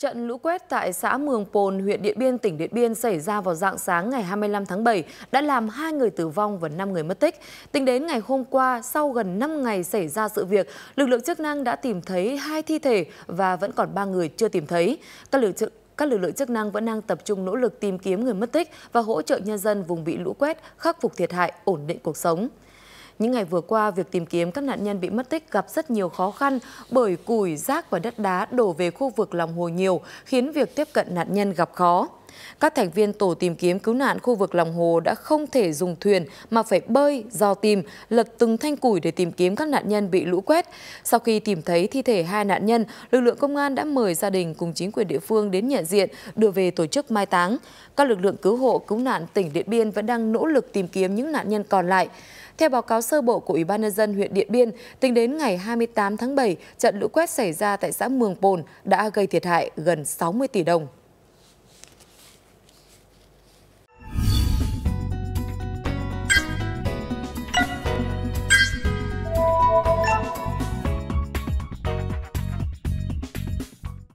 Trận lũ quét tại xã Mường Pồn, huyện Điện Biên, tỉnh Điện Biên xảy ra vào dạng sáng ngày 25 tháng 7 đã làm 2 người tử vong và 5 người mất tích. Tính đến ngày hôm qua, sau gần 5 ngày xảy ra sự việc, lực lượng chức năng đã tìm thấy hai thi thể và vẫn còn 3 người chưa tìm thấy. Các lực lượng các lực lượng chức năng vẫn đang tập trung nỗ lực tìm kiếm người mất tích và hỗ trợ nhân dân vùng bị lũ quét khắc phục thiệt hại, ổn định cuộc sống. Những ngày vừa qua, việc tìm kiếm các nạn nhân bị mất tích gặp rất nhiều khó khăn bởi củi, rác và đất đá đổ về khu vực lòng hồ nhiều, khiến việc tiếp cận nạn nhân gặp khó. Các thành viên tổ tìm kiếm cứu nạn khu vực lòng hồ đã không thể dùng thuyền mà phải bơi, dò tìm, lật từng thanh củi để tìm kiếm các nạn nhân bị lũ quét. Sau khi tìm thấy thi thể hai nạn nhân, lực lượng công an đã mời gia đình cùng chính quyền địa phương đến nhận diện, đưa về tổ chức mai táng. Các lực lượng cứu hộ, cứu nạn tỉnh Điện Biên vẫn đang nỗ lực tìm kiếm những nạn nhân còn lại. Theo báo cáo sơ bộ của Ủy ban nhân dân huyện Điện Biên, tính đến ngày 28 tháng 7, trận lũ quét xảy ra tại xã Mường Pồn đã gây thiệt hại gần 60 tỷ đồng.